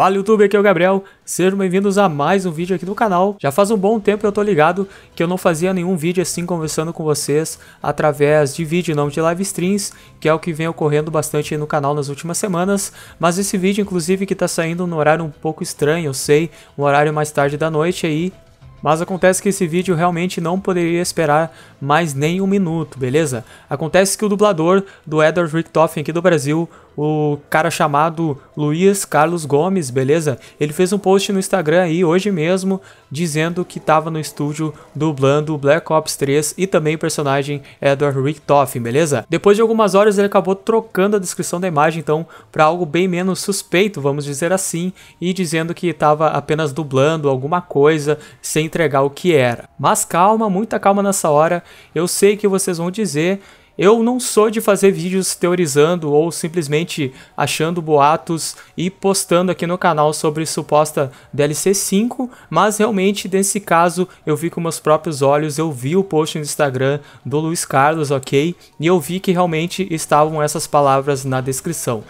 Fala YouTube, aqui é o Gabriel, sejam bem-vindos a mais um vídeo aqui do canal. Já faz um bom tempo eu tô ligado que eu não fazia nenhum vídeo assim conversando com vocês através de vídeo, não de live streams, que é o que vem ocorrendo bastante no canal nas últimas semanas, mas esse vídeo inclusive que tá saindo num horário um pouco estranho, eu sei, um horário mais tarde da noite aí, mas acontece que esse vídeo realmente não poderia esperar mais nem um minuto, beleza? Acontece que o dublador do Edward Richtofen aqui do Brasil o cara chamado Luiz Carlos Gomes, beleza? Ele fez um post no Instagram aí hoje mesmo dizendo que estava no estúdio dublando Black Ops 3 e também o personagem Edward Richtofen, beleza? Depois de algumas horas ele acabou trocando a descrição da imagem então para algo bem menos suspeito, vamos dizer assim, e dizendo que estava apenas dublando alguma coisa sem entregar o que era. Mas calma, muita calma nessa hora. Eu sei que vocês vão dizer eu não sou de fazer vídeos teorizando ou simplesmente achando boatos e postando aqui no canal sobre suposta DLC 5, mas realmente nesse caso eu vi com meus próprios olhos, eu vi o post no Instagram do Luiz Carlos, ok? E eu vi que realmente estavam essas palavras na descrição.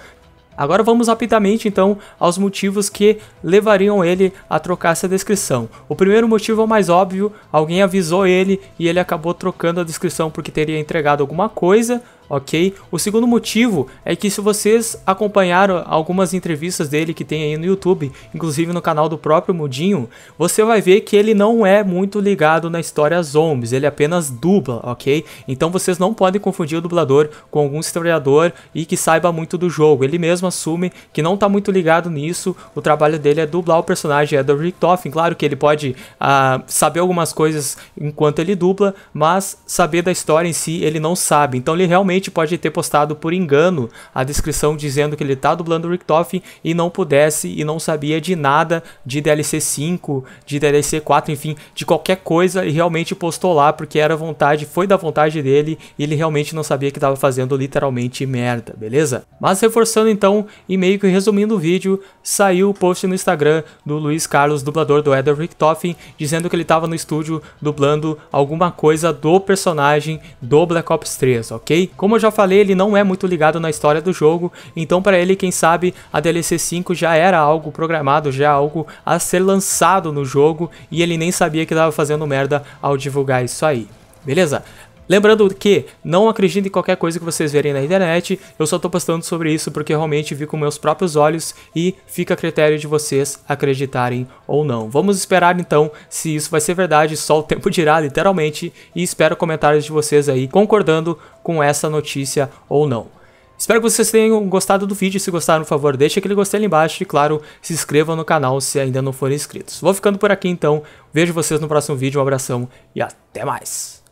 Agora vamos rapidamente então aos motivos que levariam ele a trocar essa descrição. O primeiro motivo é o mais óbvio, alguém avisou ele e ele acabou trocando a descrição porque teria entregado alguma coisa ok? O segundo motivo é que se vocês acompanharam algumas entrevistas dele que tem aí no YouTube, inclusive no canal do próprio Mudinho, você vai ver que ele não é muito ligado na história zombies, ele apenas dubla, ok? Então vocês não podem confundir o dublador com algum historiador e que saiba muito do jogo. Ele mesmo assume que não está muito ligado nisso, o trabalho dele é dublar o personagem, é do Richtofen, claro que ele pode uh, saber algumas coisas enquanto ele dubla, mas saber da história em si ele não sabe, então ele realmente pode ter postado por engano a descrição dizendo que ele está dublando o Richtofen e não pudesse e não sabia de nada de DLC 5, de DLC 4, enfim, de qualquer coisa e realmente postou lá porque era vontade, foi da vontade dele e ele realmente não sabia que estava fazendo literalmente merda, beleza? Mas reforçando então e meio que resumindo o vídeo, saiu o post no Instagram do Luiz Carlos, dublador do Eder Richtofen, dizendo que ele estava no estúdio dublando alguma coisa do personagem do Black Ops 3, ok? Como como eu já falei, ele não é muito ligado na história do jogo, então para ele, quem sabe, a DLC 5 já era algo programado, já é algo a ser lançado no jogo, e ele nem sabia que estava fazendo merda ao divulgar isso aí. Beleza? Lembrando que não acredito em qualquer coisa que vocês verem na internet, eu só tô postando sobre isso porque realmente vi com meus próprios olhos e fica a critério de vocês acreditarem ou não. Vamos esperar então se isso vai ser verdade, só o tempo dirá literalmente e espero comentários de vocês aí concordando com essa notícia ou não. Espero que vocês tenham gostado do vídeo, se gostaram, por favor, deixe aquele gostei ali embaixo e, claro, se inscrevam no canal se ainda não forem inscritos. Vou ficando por aqui, então. Vejo vocês no próximo vídeo, um abração e até mais!